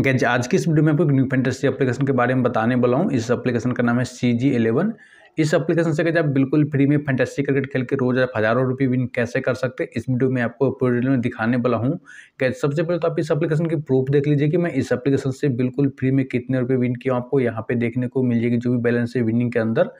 guys आज की इस वीडियो में आपको न्यू फेंटेसी एप्लीकेशन के बारे में बताने वाला हूँ इस एप्लीकेशन का नाम है सी जी एलेवन इस एप्लीकेशन से आप बिल्कुल फ्री में फैंटेसी क्रिकेट खेल के रोज आप हज़ारों रुपये विन कैसे कर सकते इस वीडियो में आपको पूरे में दिखाने वाला हूँ कैसे सबसे पहले तो आप इस एप्लीकेशन की प्रूफ देख लीजिए कि मैं इस एप्लीकेशन से बिल्कुल फ्री में कितने रुपये विन किया आपको यहाँ पे देखने को मिल जाएगी जो भी बैलेंस है विनिंग के अंदर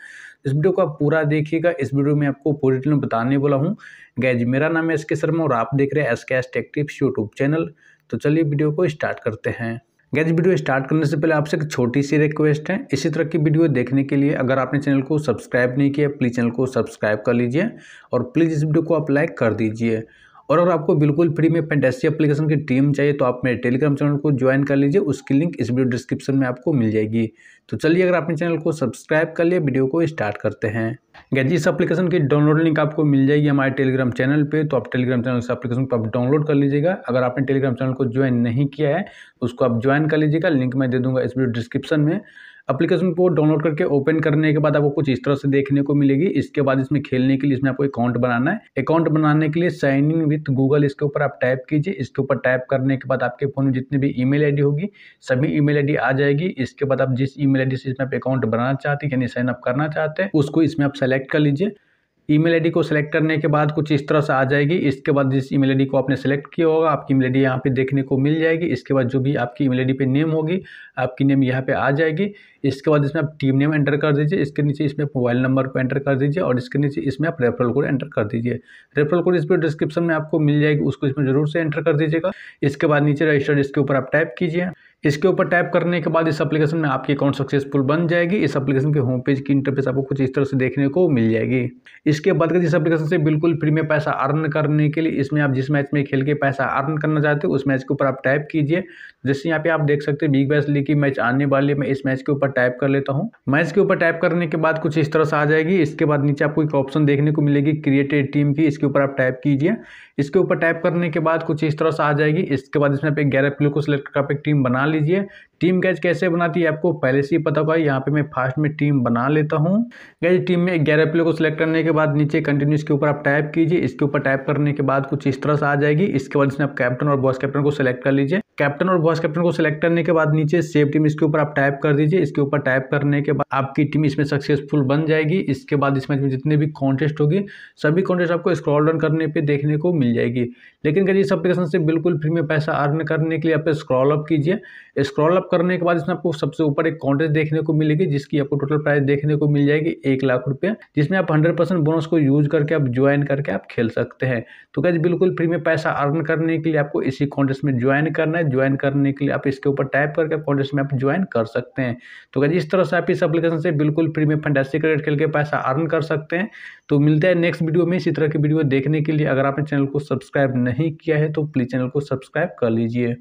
इस वीडियो को आप पूरा देखिएगा इस वीडियो में आपको पूरी डिटेल में बताने वाला हूँ गैज मेरा नाम है एस के शर्मा और आप देख रहे हैं एस के एस टेक्टिव्स यूट्यूब चैनल तो चलिए वीडियो को स्टार्ट करते हैं गैज वीडियो स्टार्ट करने से पहले आपसे एक छोटी सी रिक्वेस्ट है इसी तरह की वीडियो देखने के लिए अगर आपने चैनल को सब्सक्राइब नहीं किया प्लीज़ चैनल को सब्सक्राइब कर लीजिए और प्लीज़ इस वीडियो को आप लाइक कर दीजिए और अगर आपको बिल्कुल फ्री में पेंटेसी एप्लीकेशन की टीम चाहिए तो आप मेरे टेलीग्राम चैनल को ज्वाइन कर लीजिए उसकी लिंक इस वीडियो डिस्क्रिप्शन में आपको मिल जाएगी तो चलिए अगर आपने चैनल को सब्सक्राइब कर लिए वीडियो को स्टार्ट करते हैं गैज इस एप्लीकेशन की डाउनलोड लिंक आपको मिल जाएगी हमारे टेलीग्राम चैनल पे तो आप टेलीग्राम चैनल से एप्लीकेशन को आप डाउनलोड कर लीजिएगा अगर आपने टेलीग्राम चैनल को ज्वाइन नहीं किया है तो उसको आप ज्वाइन कर लीजिएगा लिंक मैं दे दूंगा इस वीडियो डिस्क्रिप्शन में एप्लीकेशन को डाउनलोड करके ओपन करने के बाद आपको कुछ इस तरह से देखने को मिलेगी इसके बाद इसमें खेलने के लिए इसमें आपको अकाउंट बनाना है अकाउंट बनाने के लिए साइन इन विथ गूगल इसके ऊपर आप टाइप कीजिए इसके ऊपर टाइप करने के बाद आपके फोन में जितनी भी ईमेल आईडी होगी सभी ईमेल आईडी आ जाएगी इसके बाद आप जिस ई मेल से इसमें आप अकाउंट बनाना चाहते हैं यानी साइन अप करना चाहते हैं उसको इसमें आप सेलेक्ट कर लीजिए ईमेल आईडी को सेलेक्ट करने के बाद कुछ इस तरह से आ जाएगी इसके बाद जिस ईमेल आईडी को आपने सेलेक्ट किया होगा आपकी ईमेल आईडी यहाँ पे देखने को मिल जाएगी इसके बाद जो भी आपकी ईमेल आईडी पे नेम होगी आपकी नेम यहाँ पे आ जाएगी इसके बाद इसमें आप टीम नेम एंटर कर दीजिए इसके नीचे इसमें मोबाइल नंबर को एंटर कर दीजिए और इसके नीचे इसमें आप रेफरल कोड एंटर कर दीजिए रेफरल कोड इस पर डिस्क्रिप्शन में आपको मिल जाएगी उसको इसमें जरूर से एंटर कर दीजिएगा इसके बाद नीचे रजिस्टर्ड इसके ऊपर आप टाइप कीजिए इसके ऊपर टैप करने के बाद इस एप्लीकेशन में आपकी अकाउंट सक्सेसफुल बन जाएगी इस एप्लीकेशन के होम पेज की इंटरफेस आपको कुछ इस तरह से देखने को मिल जाएगी इसके बाद इस एप्लीकेशन से बिल्कुल फ्री में पैसा अर्न करने के लिए इसमें आप जिस मैच में खेल के पैसा अर्न करना चाहते हो उस मैच के ऊपर आप टाइप कीजिए जैसे यहाँ पे आप देख सकते हैं बिग बैस लीग की मैच आने वाली मैं इस मैच के ऊपर टाइप कर लेता हूँ मैच के ऊपर टाइप करने के बाद कुछ इस तरह से आ जाएगी इसके बाद नीचे आपको एक ऑप्शन देखने को मिलेगी क्रिएटेड टीम की इसके ऊपर आप टाइप कीजिए इसके ऊपर टाइप करने के बाद कुछ इस तरह से आ जाएगी इसके बाद इसमें पे ग्यारह प्लेयर को सिलेक्ट कर आप एक टीम बना लीजिए टीम गैज कैसे बनाती है आपको पहले से ही पता होगा यहाँ पे मैं फास्ट में टीम बना लेता हूँ गैज टीम में ग्यारह प्लेयर को सिलेक्ट करने के बाद नीचे कंटिन्यू इसके ऊपर आप टाइप कीजिए इसके ऊपर टाइप करने के बाद कुछ इस तरह से आ जाएगी इसके बाद इसमें आप कैप्टन और बॉस कैप्टन को सिलेक्ट कर लीजिए कैप्टन और वाइस कैप्टन को सिलेक्ट करने के बाद नीचे सेव टीम इसके ऊपर आप टाइप कर दीजिए इसके ऊपर टाइप करने के बाद आपकी टीम इसमें सक्सेसफुल बन जाएगी इसके बाद इस मैच में जितने भी कॉन्टेस्ट होगी सभी कॉन्टेस्ट आपको स्क्रॉल डाउन करने पे देखने को मिल जाएगी लेकिन कहीं इस अपलीकेशन से बिल्कुल फ्री में पैसा अर्न करने के लिए आप स्क्रॉल अप कीजिए स्क्रॉल अप करने के बाद इसमें आपको सबसे ऊपर एक कॉन्टेस्ट देखने को मिलेगी जिसकी आपको टोटल प्राइस देखने को मिल जाएगी एक लाख रुपये जिसमें आप हंड्रेड बोनस को यूज करके आप ज्वाइन करके आप खेल सकते हैं तो कहीं बिल्कुल फ्री में पैसा अर्न करने के लिए आपको इसी कॉन्टेस्ट में ज्वाइन करना है ज्वाइन करने के लिए आप इसके ऊपर टाइप करके अकाउंट में आप ज्वाइन कर सकते हैं तो क्या इस तरह से आप इस एप्लीकेशन से बिल्कुल फ्री में फंटेस्टिक क्रेडिट खेल के पैसा अर्न कर सकते हैं तो मिलते हैं नेक्स्ट वीडियो में इसी तरह की वीडियो देखने के लिए अगर आपने चैनल को सब्सक्राइब नहीं किया है तो प्लीज़ चैनल को सब्सक्राइब कर लीजिए